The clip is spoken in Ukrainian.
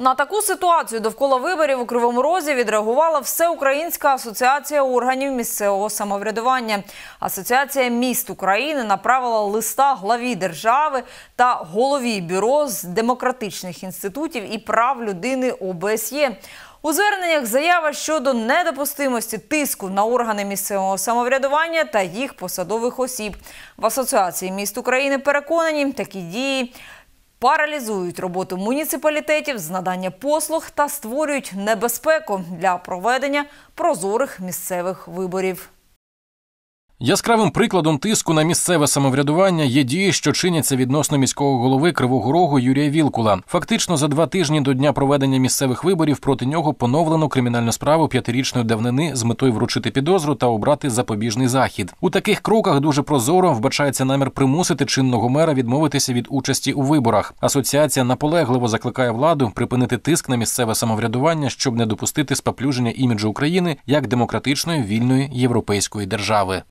На таку ситуацію довкола виборів у Кривому Розі відреагувала Всеукраїнська асоціація органів місцевого самоврядування. Асоціація міст України направила листа главі держави та голові бюро з демократичних інститутів і прав людини ОБСЄ. У зверненнях заява щодо недопустимості тиску на органи місцевого самоврядування та їх посадових осіб в асоціації міст України переконані такі дії паралізують роботу муніципалітетів з надання послуг та створюють небезпеку для проведення прозорих місцевих виборів. Яскравим прикладом тиску на місцеве самоврядування є дії, що чиняться відносно міського голови Кривого Рогу Юрія Вілкула. Фактично за два тижні до дня проведення місцевих виборів проти нього поновлено кримінальну справу п'ятирічної давнини з метою вручити підозру та обрати запобіжний захід. У таких кроках дуже прозоро вбачається намір примусити чинного мера відмовитися від участі у виборах. Асоціація наполегливо закликає владу припинити тиск на місцеве самоврядування, щоб не допустити споплюження іміджу України як демократичної вільної європейської держави.